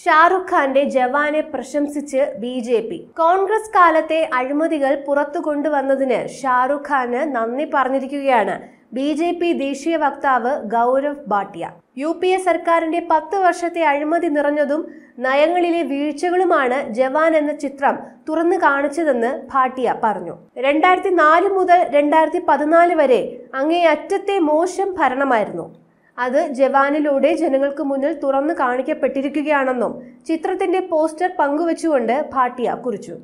ഷാറുഖ് ഖാന്റെ ജവാനെ പ്രശംസിച്ച് ബി ജെ പി കോൺഗ്രസ് കാലത്തെ അഴിമതികൾ പുറത്തു കൊണ്ടുവന്നതിന് ഷാറുഖ് ഖാന് നന്ദി പറഞ്ഞിരിക്കുകയാണ് ബി ജെ പി ദേശീയ വക്താവ് ഗൗരവ് ഭാട്ടിയ യു പി എ സർക്കാരിന്റെ പത്ത് വർഷത്തെ അഴിമതി നിറഞ്ഞതും നയങ്ങളിലെ വീഴ്ചകളുമാണ് ജവാൻ എന്ന ചിത്രം തുറന്നു കാണിച്ചതെന്ന് ഭാട്ടിയ പറഞ്ഞു രണ്ടായിരത്തി നാല് മുതൽ രണ്ടായിരത്തി പതിനാല് വരെ അങ്ങേയറ്റത്തെ മോശം ഭരണമായിരുന്നു അത് ജവാനിലൂടെ ജനങ്ങൾക്ക് മുന്നിൽ തുറന്നു കാണിക്കപ്പെട്ടിരിക്കുകയാണെന്നും ചിത്രത്തിന്റെ പോസ്റ്റർ പങ്കുവച്ചുകൊണ്ട് ഭാട്ടിയ കുറിച്ചു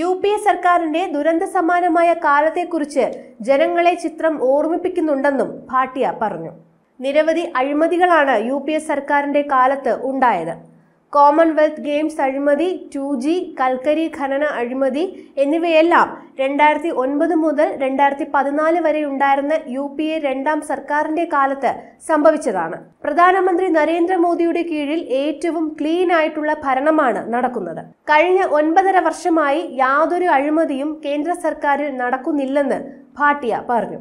യു പി എ സർക്കാരിന്റെ ദുരന്ത സമാനമായ കാലത്തെക്കുറിച്ച് ജനങ്ങളെ ചിത്രം ഓർമ്മിപ്പിക്കുന്നുണ്ടെന്നും ഭാട്ടിയ പറഞ്ഞു നിരവധി അഴിമതികളാണ് യു പി എ സർക്കാരിന്റെ കാലത്ത് ഉണ്ടായത് കോമൺവെൽത്ത് ഗെയിംസ് അഴിമതി ടു ജി കൽക്കരി ഖനന അഴിമതി എന്നിവയെല്ലാം രണ്ടായിരത്തി ഒൻപത് മുതൽ രണ്ടായിരത്തി പതിനാല് വരെ ഉണ്ടായിരുന്ന യു പി എ രണ്ടാം സർക്കാരിന്റെ കാലത്ത് സംഭവിച്ചതാണ് പ്രധാനമന്ത്രി നരേന്ദ്രമോദിയുടെ കീഴിൽ ഏറ്റവും ക്ലീൻ ആയിട്ടുള്ള ഭരണമാണ് നടക്കുന്നത് കഴിഞ്ഞ ഒൻപതര വർഷമായി യാതൊരു അഴിമതിയും കേന്ദ്ര സർക്കാരിൽ നടക്കുന്നില്ലെന്ന് ഭാട്ടിയ പറഞ്ഞു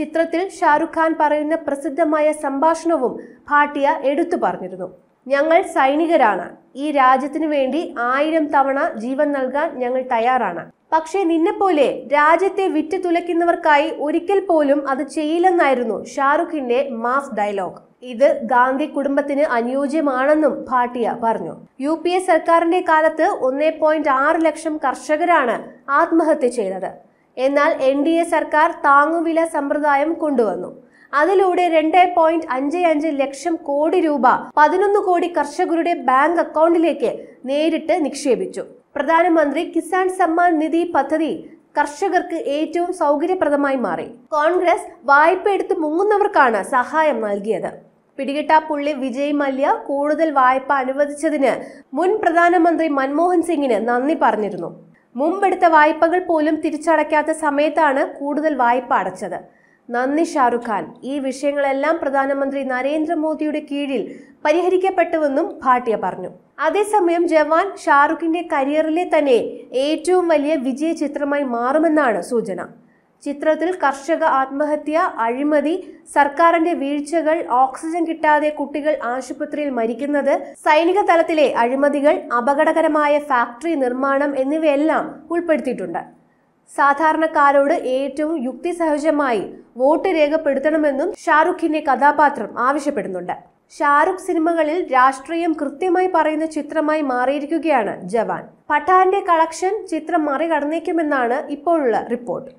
ചിത്രത്തിൽ ഷാരുഖ് ഖാൻ പറയുന്ന പ്രസിദ്ധമായ സംഭാഷണവും ഭാട്ടിയ എടുത്തു പറഞ്ഞിരുന്നു ഞങ്ങൾ സൈനികരാണ് ഈ രാജ്യത്തിനു വേണ്ടി ആയിരം തവണ ജീവൻ നൽകാൻ ഞങ്ങൾ തയ്യാറാണ് പക്ഷേ നിന്നെപ്പോലെ രാജ്യത്തെ വിറ്റ് തുലയ്ക്കുന്നവർക്കായി ഒരിക്കൽ പോലും അത് ചെയ്യില്ലെന്നായിരുന്നു ഷാറുഖിന്റെ മാസ് ഡയലോഗ് ഇത് ഗാന്ധി കുടുംബത്തിന് അനുയോജ്യമാണെന്നും ഭാട്ടിയ പറഞ്ഞു യു പി എ സർക്കാരിന്റെ കാലത്ത് ഒന്നേ പോയിന്റ് ആറ് ലക്ഷം കർഷകരാണ് ആത്മഹത്യ ചെയ്തത് എന്നാൽ എൻ ഡി എ സർക്കാർ താങ്ങുവില സമ്പ്രദായം കൊണ്ടുവന്നു അതിലൂടെ രണ്ട് പോയിന്റ് അഞ്ച് അഞ്ച് ലക്ഷം കോടി രൂപ പതിനൊന്ന് കോടി കർഷകരുടെ ബാങ്ക് അക്കൗണ്ടിലേക്ക് നേരിട്ട് നിക്ഷേപിച്ചു പ്രധാനമന്ത്രി കിസാൻ സമ്മാൻ നിധി പദ്ധതി കർഷകർക്ക് ഏറ്റവും സൗകര്യപ്രദമായി മാറി കോൺഗ്രസ് വായ്പ എടുത്ത് മുങ്ങുന്നവർക്കാണ് സഹായം നൽകിയത് പിടികിട്ടാപ്പുള്ളി വിജയ് മല്യ കൂടുതൽ വായ്പ അനുവദിച്ചതിന് മുൻ പ്രധാനമന്ത്രി മൻമോഹൻ സിംഗിന് നന്ദി പറഞ്ഞിരുന്നു മുമ്പെടുത്ത വായ്പകൾ പോലും തിരിച്ചടയ്ക്കാത്ത സമയത്താണ് കൂടുതൽ വായ്പ അടച്ചത് നന്ദി ഷാറുഖ് ഖാൻ ഈ വിഷയങ്ങളെല്ലാം പ്രധാനമന്ത്രി നരേന്ദ്രമോദിയുടെ കീഴിൽ പരിഹരിക്കപ്പെട്ടുവെന്നും ഭാട്ടിയ പറഞ്ഞു അതേസമയം ജവാൻ ഷാറുഖിന്റെ കരിയറിലെ തന്നെ ഏറ്റവും വലിയ വിജയ ചിത്രമായി മാറുമെന്നാണ് സൂചന ചിത്രത്തിൽ കർഷക ആത്മഹത്യ അഴിമതി സർക്കാരിന്റെ വീഴ്ചകൾ ഓക്സിജൻ കിട്ടാതെ കുട്ടികൾ ആശുപത്രിയിൽ മരിക്കുന്നത് സൈനിക തലത്തിലെ അഴിമതികൾ അപകടകരമായ ഫാക്ടറി നിർമ്മാണം എന്നിവയെല്ലാം ഉൾപ്പെടുത്തിയിട്ടുണ്ട് സാധാരണക്കാരോട് ഏറ്റവും യുക്തിസഹജമായി വോട്ട് രേഖപ്പെടുത്തണമെന്നും ഷാറുഖിന്റെ കഥാപാത്രം ആവശ്യപ്പെടുന്നുണ്ട് ഷാറുഖ് സിനിമകളിൽ രാഷ്ട്രീയം കൃത്യമായി പറയുന്ന ചിത്രമായി മാറിയിരിക്കുകയാണ് ജവാൻ പഠാന്റെ കളക്ഷൻ ചിത്രം മറികടന്നേക്കുമെന്നാണ് ഇപ്പോഴുള്ള റിപ്പോർട്ട്